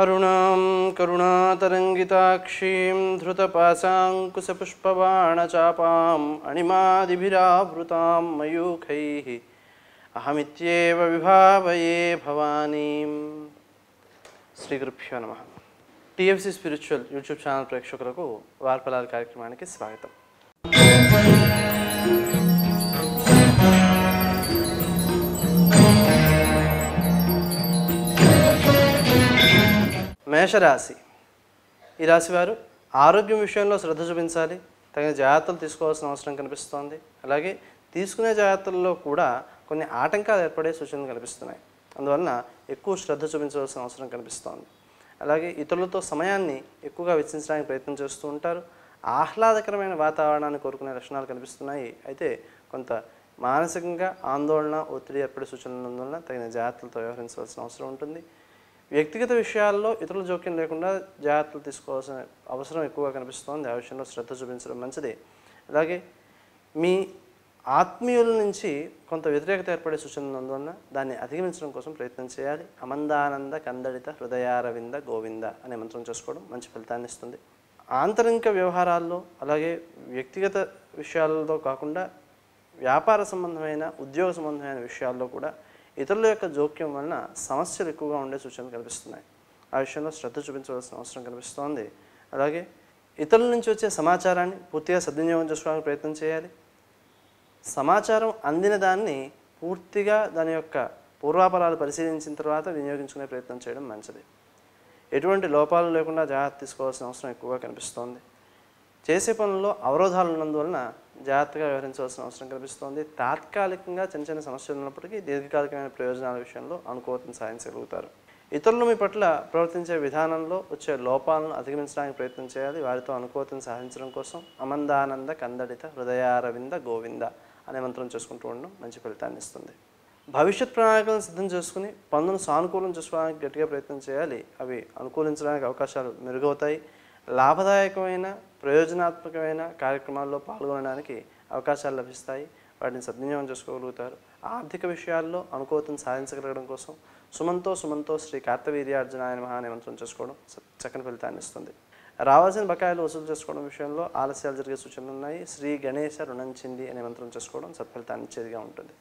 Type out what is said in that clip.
अरुणां करुणातरङ्गिताक्षीं धृतपाशाङ्कुशपुष्पबाणचापाम् अणिमादिभिरावृतां मयूखैः अहमित्येव विभावये भवानीं శ్రీగురుభ్యో నమ TFC spiritual YouTube channel ప్రేక్షకులకు వార్పలాల కార్యక్రమానికి స్వాగతం మేషరాశి ఈ రాశివారు ఆరోగ్యం విషయంలో శ్రద్ధ చూపించాలి తగిన జాగ్రత్తలు తీసుకోవాల్సిన అవసరం కనిపిస్తోంది అలాగే తీసుకునే జాగ్రత్తల్లో కూడా కొన్ని ఆటంకాలు ఏర్పడే సూచనలు కనిపిస్తున్నాయి అందువలన ఎక్కువ శ్రద్ధ చూపించవలసిన అవసరం కనిపిస్తోంది అలాగే ఇతరులతో సమయాన్ని ఎక్కువగా వెచ్చించడానికి ప్రయత్నం చేస్తూ ఉంటారు ఆహ్లాదకరమైన వాతావరణాన్ని కోరుకునే లక్షణాలు కనిపిస్తున్నాయి అయితే కొంత మానసికంగా ఆందోళన ఒత్తిడి ఏర్పడే సూచనలు ఉన్నందున తగిన జాగ్రత్తలతో వ్యవహరించవలసిన అవసరం ఉంటుంది వ్యక్తిగత విషయాల్లో ఇతరుల జోక్యం లేకుండా జాగ్రత్తలు తీసుకోవాల్సిన అవసరం ఎక్కువగా కనిపిస్తోంది ఆ విషయంలో శ్రద్ధ చూపించడం మంచిది అలాగే మీ ఆత్మీయుల నుంచి కొంత వ్యతిరేకత ఏర్పడే సూచన అందువల్ల దాన్ని అధిగమించడం కోసం ప్రయత్నం చేయాలి అమందానంద కందడిత హృదయారవింద గోవింద అనే మంత్రం చేసుకోవడం మంచి ఫలితాన్ని ఇస్తుంది ఆంతరిక వ్యవహారాల్లో అలాగే వ్యక్తిగత విషయాలతో కాకుండా వ్యాపార సంబంధమైన ఉద్యోగ సంబంధమైన విషయాల్లో కూడా ఇతరుల యొక్క జోక్యం వలన సమస్యలు ఎక్కువగా ఉండే సూచనలు కనిపిస్తున్నాయి ఆ విషయంలో శ్రద్ధ చూపించవలసిన అవసరం కనిపిస్తోంది అలాగే ఇతరుల నుంచి వచ్చే సమాచారాన్ని పూర్తిగా సద్వినియోగం చేసుకోవడానికి ప్రయత్నం చేయాలి సమాచారం అందిన దాన్ని పూర్తిగా దాని యొక్క పూర్వాపరాలు పరిశీలించిన తర్వాత వినియోగించుకునే ప్రయత్నం చేయడం మంచిది ఎటువంటి లోపాలు లేకుండా జాగ్రత్త తీసుకోవాల్సిన అవసరం ఎక్కువగా కనిపిస్తోంది చేసే పనుల్లో అవరోధాలు ఉన్నందువలన జాగ్రత్తగా వ్యవహరించవలసిన అవసరం కనిపిస్తోంది తాత్కాలికంగా చిన్న చిన్న సమస్యలు ఉన్నప్పటికీ దీర్ఘకాలికమైన ప్రయోజనాల విషయంలో అనుకూలతను సాధించగలుగుతారు ఇతరులు మీ పట్ల ప్రవర్తించే విధానంలో వచ్చే లోపాలను అధిగమించడానికి ప్రయత్నం చేయాలి వారితో అనుకూలతను సాధించడం కోసం అమందానంద కందడిత హృదయారవింద గోవింద అనే మంత్రం చేసుకుంటూ ఉండడం మంచి ఫలితాన్ని ఇస్తుంది భవిష్యత్ ప్రణాళికలను సిద్ధం చేసుకుని పనులను సానుకూలం చేసుకోవడానికి గట్టిగా ప్రయత్నం చేయాలి అవి అనుకూలించడానికి అవకాశాలు మెరుగవుతాయి లాభదాయకమైన ప్రయోజనాత్మకమైన కార్యక్రమాల్లో పాల్గొనడానికి అవకాశాలు లభిస్తాయి వాటిని సద్వినియోగం చేసుకోగలుగుతారు ఆర్థిక విషయాల్లో అనుకూలతను సాధించగలగడం కోసం సుమంతో సుమంతో శ్రీ ఆయన మహా నిమంత్రం చేసుకోవడం చక్కని ఫలితాన్ని ఇస్తుంది రావాల్సిన బకాయిలు వసూలు చేసుకోవడం విషయంలో ఆలస్యాలు జరిగే సూచనలు ఉన్నాయి శ్రీ గణేశ రుణంచింది అనే మంత్రం చేసుకోవడం సత్ఫలితాన్ని ఇచ్చేదిగా ఉంటుంది